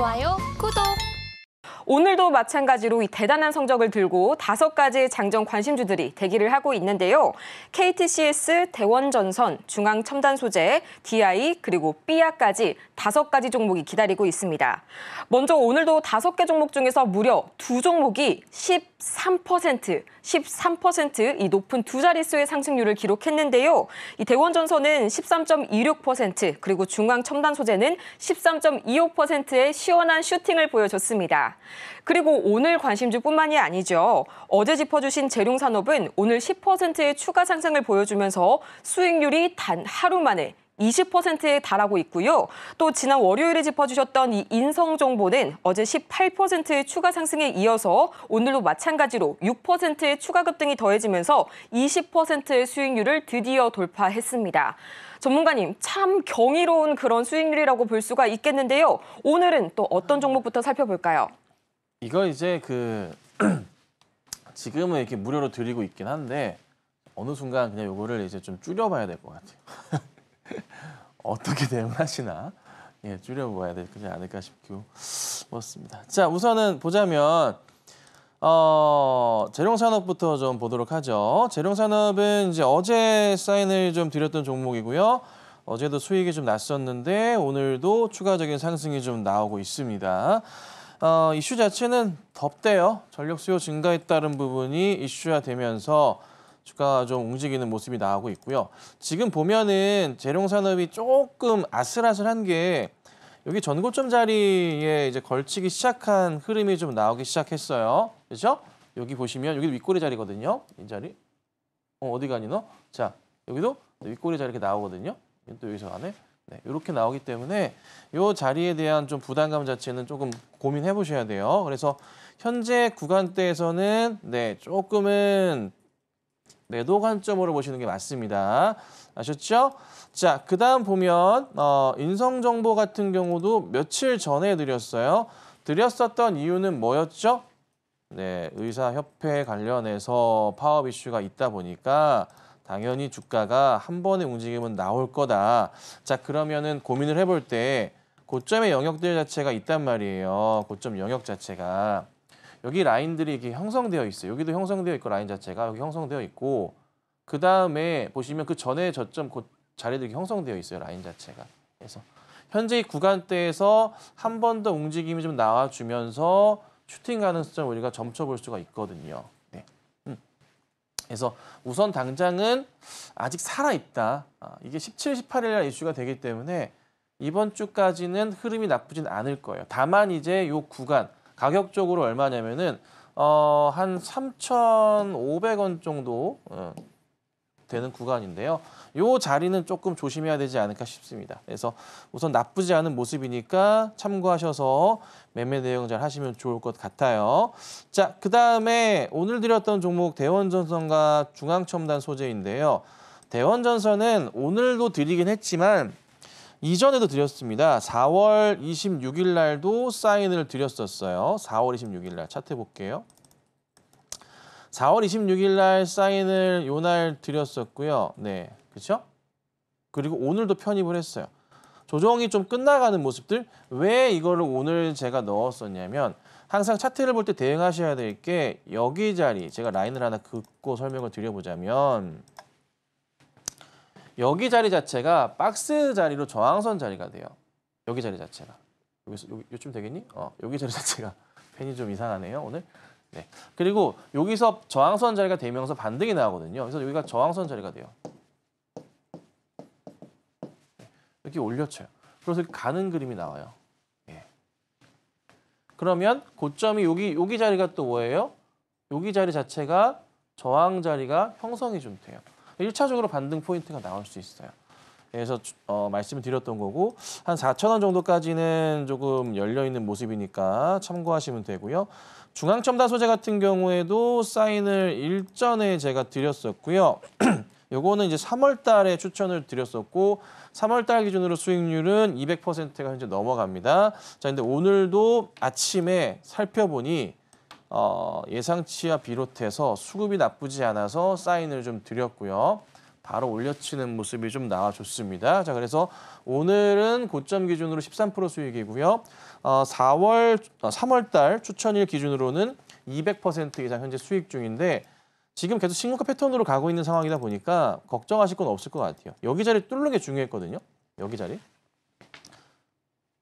좋아요, 구독! 오늘도 마찬가지로 이 대단한 성적을 들고 다섯 가지 장정 관심주들이 대기를 하고 있는데요. KTCS, 대원전선, 중앙첨단소재, DI 그리고 삐약까지 다섯 가지 종목이 기다리고 있습니다. 먼저 오늘도 다섯 개 종목 중에서 무려 두 종목이 13% 13%이 높은 두 자릿수의 상승률을 기록했는데요. 이 대원전선은 13.26% 그리고 중앙첨단소재는 13.25%의 시원한 슈팅을 보여줬습니다. 그리고 오늘 관심주뿐만이 아니죠. 어제 짚어주신 재룡산업은 오늘 10%의 추가 상승을 보여주면서 수익률이 단 하루 만에 20%에 달하고 있고요. 또 지난 월요일에 짚어주셨던 이 인성정보는 어제 18%의 추가 상승에 이어서 오늘도 마찬가지로 6%의 추가 급등이 더해지면서 20%의 수익률을 드디어 돌파했습니다. 전문가님, 참 경이로운 그런 수익률이라고 볼 수가 있겠는데요. 오늘은 또 어떤 종목부터 살펴볼까요? 이거 이제 그 지금은 이렇게 무료로 드리고 있긴 한데 어느 순간 그냥 요거를 이제 좀 줄여봐야 될 것 같아요. 어떻게 대응하시나 예 줄여봐야 되지 않을까 싶고 그렇습니다. 자 우선은 보자면 어, 재룡산업부터 좀 보도록 하죠. 재룡산업은 이제 어제 사인을 좀 드렸던 종목이고요. 어제도 수익이 좀 났었는데 오늘도 추가적인 상승이 좀 나오고 있습니다. 어, 이슈 자체는 덥대요. 전력 수요 증가에 따른 부분이 이슈화되면서 주가 좀 움직이는 모습이 나오고 있고요. 지금 보면은 재룡산업이 조금 아슬아슬한 게 여기 전고점 자리에 이제 걸치기 시작한 흐름이 좀 나오기 시작했어요. 그렇죠? 여기 보시면 여기 윗꼬리 자리거든요. 이 자리. 어, 어디 가니 너? 자, 여기도 윗꼬리 자리 이렇게 나오거든요. 또 여기서 안에 네, 이렇게 나오기 때문에 이 자리에 대한 좀 부담감 자체는 조금 고민해 보셔야 돼요. 그래서 현재 구간대에서는 네, 조금은 매도 관점으로 보시는 게 맞습니다. 아셨죠? 자, 그 다음 보면 어, 인성정보 같은 경우도 며칠 전에 드렸어요. 드렸었던 이유는 뭐였죠? 네, 의사협회 관련해서 파업 이슈가 있다 보니까 당연히 주가가 한 번의 움직임은 나올 거다. 자 그러면은 고민을 해볼 때 고점의 영역들 자체가 있단 말이에요. 고점 영역 자체가 여기 라인들이 이렇게 형성되어 있어요. 여기도 형성되어 있고 라인 자체가 여기 형성되어 있고 그 다음에 보시면 그 전에 저점 고, 자리들이 형성되어 있어요. 라인 자체가. 그래서 현재 이 구간대에서 한 번 더 움직임이 좀 나와주면서 슈팅 가능성 우리가 점쳐볼 수가 있거든요. 그래서 우선 당장은 아직 살아있다. 아, 이게 17, 18일 날 이슈가 되기 때문에 이번 주까지는 흐름이 나쁘진 않을 거예요. 다만 이제 요 구간 가격적으로 얼마냐면은 어, 한 3,500원 정도 어, 되는 구간인데요. 이 자리는 조금 조심해야 되지 않을까 싶습니다. 그래서 우선 나쁘지 않은 모습이니까 참고하셔서 매매 대응 잘 하시면 좋을 것 같아요. 자, 그 다음에 오늘 드렸던 종목 대원전선과 중앙첨단 소재인데요. 대원전선은 오늘도 드리긴 했지만 이전에도 드렸습니다. 4월 26일 날도 사인을 드렸었어요. 4월 26일 날 차트 볼게요. 4월 26일 날 사인을 요 날 드렸었고요. 네, 그렇죠? 그리고 오늘도 편입을 했어요. 조정이 좀 끝나가는 모습들 왜 이거를 오늘 제가 넣었었냐면 항상 차트를 볼 때 대응하셔야 될 게 여기 자리 제가 라인을 하나 긋고 설명을 드려보자면 여기 자리 자체가 박스 자리로 저항선 자리가 돼요. 여기 자리 자체가 여기서 여기, 요쯤 되겠니? 어 여기 자리 자체가 펜이 좀 이상하네요 오늘. 네. 그리고 여기서 저항선 자리가 되면서 반등이 나오거든요. 그래서 여기가 저항선 자리가 돼요. 네. 이렇게 올려쳐요. 그래서 가는 그림이 나와요. 예. 그러면 고점이 여기 여기 자리가 또 뭐예요? 여기 자리 자체가 저항 자리가 형성이 좀 돼요. 1차적으로 반등 포인트가 나올 수 있어요. 그래서 어, 말씀을 드렸던 거고 한 4천 원 정도까지는 조금 열려 있는 모습이니까 참고하시면 되고요. 중앙첨단 소재 같은 경우에도 사인을 일전에 제가 드렸었고요. 요거는 이제 3월 달에 추천을 드렸었고 3월 달 기준으로 수익률은 200%가 현재 넘어갑니다. 자, 근데 오늘도 아침에 살펴보니 어, 예상치와 비롯해서 수급이 나쁘지 않아서 사인을 좀 드렸고요. 바로 올려치는 모습이 좀 나와줬습니다. 자, 그래서 오늘은 고점 기준으로 13% 수익이고요. 어, 4월, 3월 어, 달 추천일 기준으로는 200% 이상 현재 수익 중인데 지금 계속 신고가 패턴으로 가고 있는 상황이다 보니까 걱정하실 건 없을 것 같아요. 여기 자리 뚫는 게 중요했거든요. 여기 자리.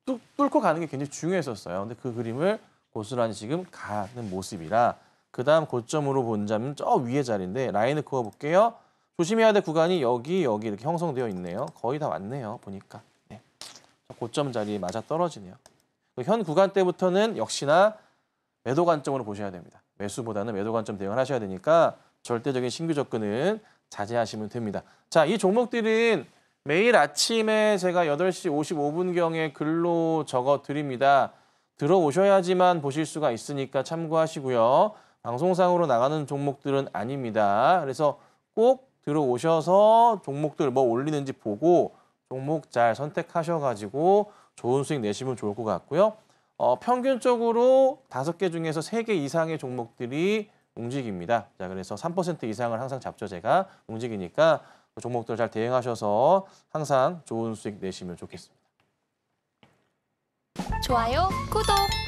뚫, 뚫고 가는 게 굉장히 중요했었어요. 근데 그 그림을 고스란히 지금 가는 모습이라 그 다음 고점으로 본자면저 위에 자리인데 라인을 그어볼게요. 조심해야 될 구간이 여기 여기 이렇게 형성되어 있네요. 거의 다 왔네요. 보니까 네. 고점 자리에 맞아 떨어지네요. 현 구간 때부터는 역시나 매도 관점으로 보셔야 됩니다. 매수보다는 매도 관점 대응을 하셔야 되니까 절대적인 신규 접근은 자제하시면 됩니다. 자, 이 종목들은 매일 아침에 제가 8시 55분경에 글로 적어 드립니다. 들어오셔야지만 보실 수가 있으니까 참고하시고요. 방송상으로 나가는 종목들은 아닙니다. 그래서 꼭 들어오셔서 종목들 뭐 올리는지 보고 종목 잘 선택하셔가지고 좋은 수익 내시면 좋을 것 같고요. 어, 평균적으로 다섯 개 중에서 세 개 이상의 종목들이 움직입니다. 자, 그래서 3% 이상을 항상 잡죠, 제가. 움직이니까 그 종목들 잘 대응하셔서 항상 좋은 수익 내시면 좋겠습니다. 좋아요, 구독!